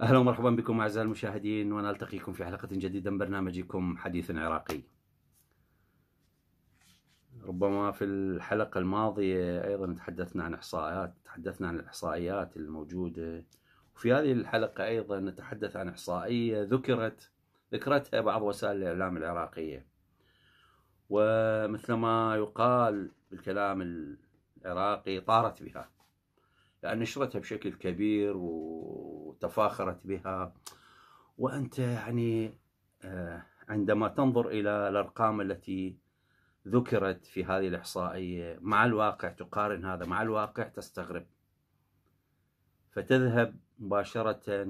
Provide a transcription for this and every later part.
اهلا ومرحبا بكم اعزائي المشاهدين ونلتقيكم في حلقه جديده من برنامجكم حديث عراقي. ربما في الحلقه الماضيه ايضا تحدثنا عن احصائيات، تحدثنا عن الاحصائيات الموجوده وفي هذه الحلقه ايضا نتحدث عن احصائيه ذكرت ذكرتها بعض وسائل الاعلام العراقيه. ومثلما يقال بالكلام العراقي طارت بها. نشرتها بشكل كبير وتفاخرت بها وأنت يعني آه، عندما تنظر إلى الأرقام التي ذكرت في هذه الإحصائية مع الواقع تقارن هذا مع الواقع تستغرب فتذهب مباشرة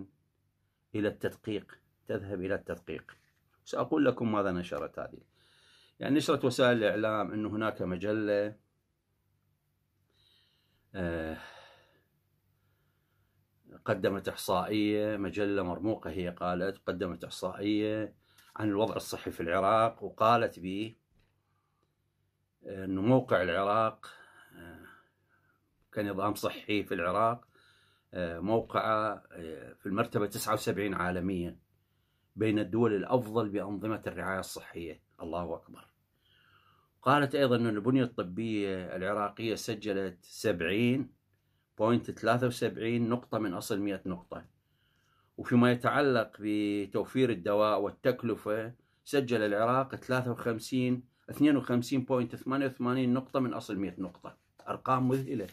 إلى التدقيق تذهب إلى التدقيق سأقول لكم ماذا نشرت هذه يعني نشرت وسائل الإعلام أن هناك مجلة آه قدمت إحصائية مجلة مرموقة هي قالت قدمت إحصائية عن الوضع الصحي في العراق وقالت به أن موقع العراق آه، كنظام صحي في العراق آه، موقعه آه، في المرتبة 79 عالميا بين الدول الأفضل بأنظمة الرعاية الصحية الله أكبر قالت أيضا أن البنية الطبية العراقية سجلت 70 نقطة من أصل 100 نقطة وفيما يتعلق بتوفير الدواء والتكلفة سجل العراق 53 52.88 نقطة من أصل 100 نقطة أرقام مذهلة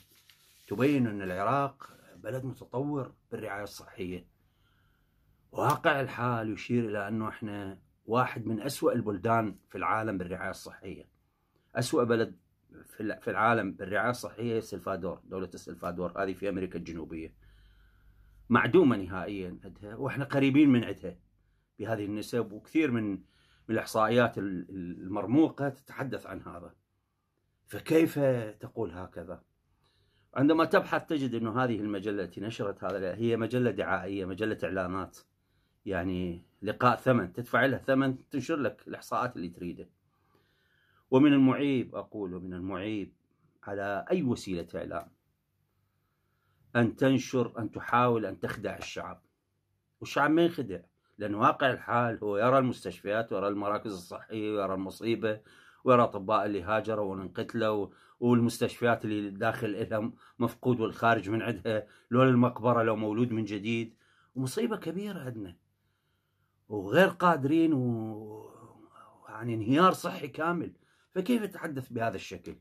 تبين أن العراق بلد متطور بالرعاية الصحية واقع الحال يشير إلى أنه إحنا واحد من أسوأ البلدان في العالم بالرعاية الصحية أسوأ بلد في العالم بالرعايه الصحيه هي السلفادور دوله السلفادور هذه في امريكا الجنوبيه معدومه نهائيا عندها واحنا قريبين من عندها بهذه النسب وكثير من من الاحصائيات المرموقه تتحدث عن هذا فكيف تقول هكذا عندما تبحث تجد انه هذه المجله التي نشرت هذا هي مجله دعائيه مجله اعلانات يعني لقاء ثمن تدفع لها ثمن تنشر لك الاحصاءات اللي تريده ومن المعيب أقول ومن المعيب على أي وسيلة إعلام أن تنشر أن تحاول أن تخدع الشعب والشعب ما ينخدع لأن واقع الحال هو يرى المستشفيات ويرى المراكز الصحية ويرى المصيبة ويرى أطباء اللي هاجروا قتلوا والمستشفيات اللي داخل إلها مفقود والخارج من عندها لو المقبرة لو مولود من جديد ومصيبة كبيرة عندنا وغير قادرين و... يعني انهيار صحي كامل فكيف يتحدث بهذا الشكل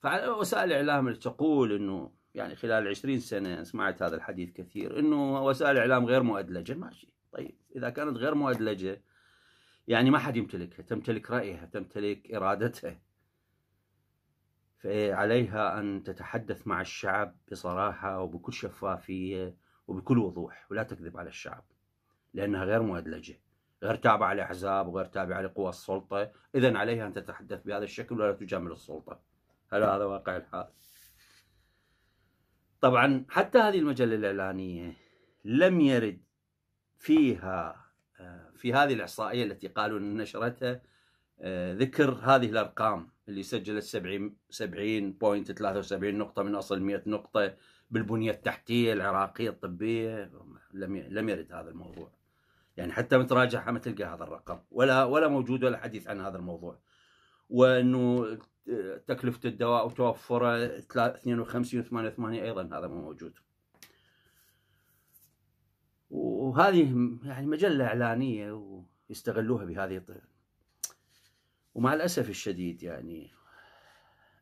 فعلى وسائل الإعلام اللي تقول أنه يعني خلال 20 سنة سمعت هذا الحديث كثير أنه وسائل الإعلام غير مؤدلجة ماشي طيب إذا كانت غير مؤدلجة يعني ما حد يمتلكها تمتلك رأيها تمتلك إرادتها فعليها أن تتحدث مع الشعب بصراحة وبكل شفافية وبكل وضوح ولا تكذب على الشعب لأنها غير مؤدلجة غير تابعة لأحزاب وغير تابعة لقوى السلطة إذا عليها أن تتحدث بهذا الشكل ولا تجامل السلطة هل هذا واقع الحال طبعا حتى هذه المجلة الإعلانية لم يرد فيها آه، في هذه الإحصائية التي قالوا أن نشرتها آه، ذكر هذه الأرقام اللي سجلت 70 70.73 نقطة من أصل 100 نقطة بالبنية التحتية العراقية الطبية لم لم يرد هذا الموضوع يعني حتى وانت تراجعها ما تلقى هذا الرقم ولا ولا موجود ولا حديث عن هذا الموضوع وانه تكلفه الدواء وتوفره 52 88 ايضا هذا مو موجود وهذه يعني مجله اعلانيه ويستغلوها بهذه الطريقه ومع الاسف الشديد يعني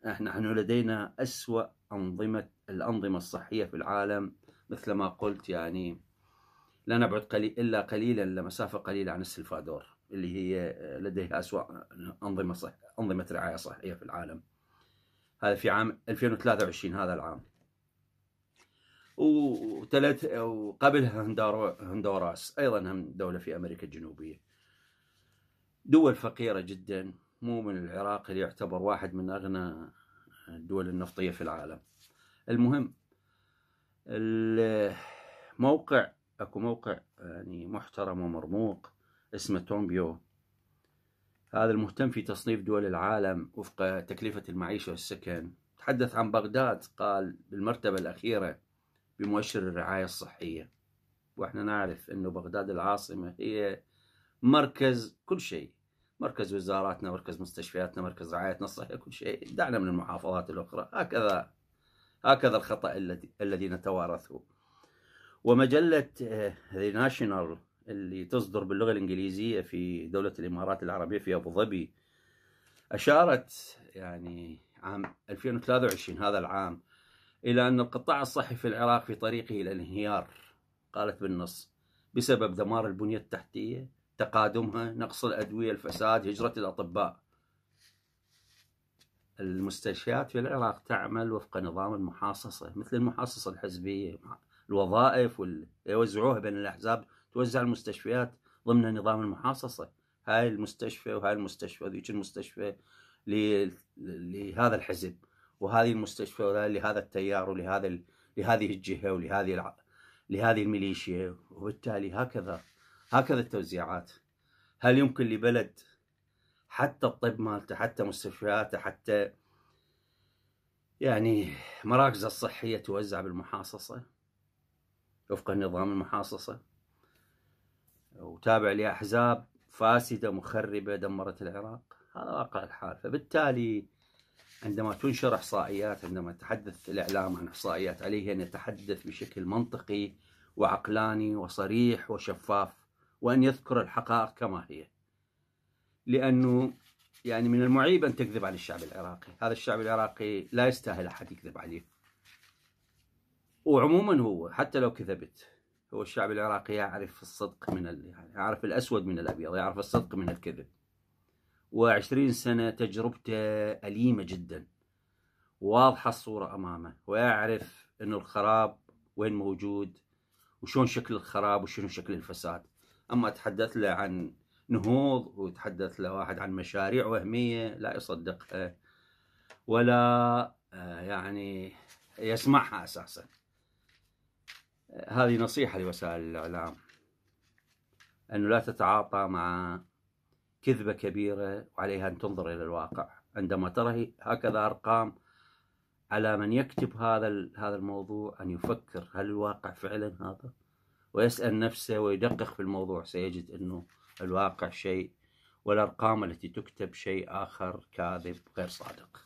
احنا نحن لدينا اسوا انظمه الانظمه الصحيه في العالم مثل ما قلت يعني لا نبعد قليل إلا قليلا لمسافة قليلة عن السلفادور اللي هي آه، لديها أسوأ أنظمة صح أنظمة رعاية صحية في العالم هذا في عام 2023 هذا العام وثلاث وقبلها هندوراس أيضا هم دولة في أمريكا الجنوبية دول فقيرة جدا مو من العراق اللي يعتبر واحد من أغنى الدول النفطية في العالم المهم موقع اكو موقع يعني محترم ومرموق اسمه تومبيو هذا المهتم في تصنيف دول العالم وفق تكلفة المعيشة والسكن تحدث عن بغداد قال بالمرتبة الأخيرة بمؤشر الرعاية الصحية واحنا نعرف انه بغداد العاصمة هي مركز كل شيء مركز وزاراتنا مركز مستشفياتنا مركز رعايتنا الصحية كل شيء دعنا من المحافظات الأخرى هكذا هكذا الخطأ الذي نتوارثه ومجلة ذا آه، ناشونال اللي تصدر باللغة الإنجليزية في دولة الإمارات العربية في أبو ظبي أشارت يعني عام 2023 هذا العام إلى أن القطاع الصحي في العراق في طريقه إلى الانهيار قالت بالنص بسبب دمار البنية التحتية تقادمها نقص الأدوية الفساد هجرة الأطباء المستشفيات في العراق تعمل وفق نظام المحاصصة مثل المحاصصة الحزبية الوظائف ويوزعوها يوزعوها بين الأحزاب توزع المستشفيات ضمن نظام المحاصصة هاي المستشفى وهاي المستشفى وذيك المستشفى لهذا الحزب وهذه المستشفى لهذا التيار ولهذا لهذه الجهة ولهذه الع... لهذه الميليشيا وبالتالي هكذا هكذا التوزيعات هل يمكن لبلد حتى الطب مالته حتى مستشفياته حتى يعني مراكزه الصحيه توزع بالمحاصصه وفق النظام المحاصصة وتابع لأحزاب فاسدة مخربة دمرت العراق هذا واقع الحال فبالتالي عندما تنشر إحصائيات عندما يتحدث الإعلام عن إحصائيات عليه أن يتحدث بشكل منطقي وعقلاني وصريح وشفاف وأن يذكر الحقائق كما هي لأنه يعني من المعيب أن تكذب على الشعب العراقي هذا الشعب العراقي لا يستاهل أحد يكذب عليه وعموما هو حتى لو كذبت هو الشعب العراقي يعرف الصدق من ال... يعرف الأسود من الأبيض يعرف الصدق من الكذب وعشرين سنة تجربته أليمة جدا واضحة الصورة أمامه ويعرف أن الخراب وين موجود وشون شكل الخراب وشنو شكل الفساد أما أتحدث له عن نهوض وتحدث له واحد عن مشاريع وهمية لا يصدقها ولا آه، يعني يسمعها أساساً هذه نصيحة لوسائل الإعلام أنه لا تتعاطى مع كذبة كبيرة وعليها أن تنظر إلى الواقع عندما ترى هكذا أرقام على من يكتب هذا هذا الموضوع أن يفكر هل الواقع فعلا هذا ويسأل نفسه ويدقق في الموضوع سيجد أنه الواقع شيء والأرقام التي تكتب شيء آخر كاذب غير صادق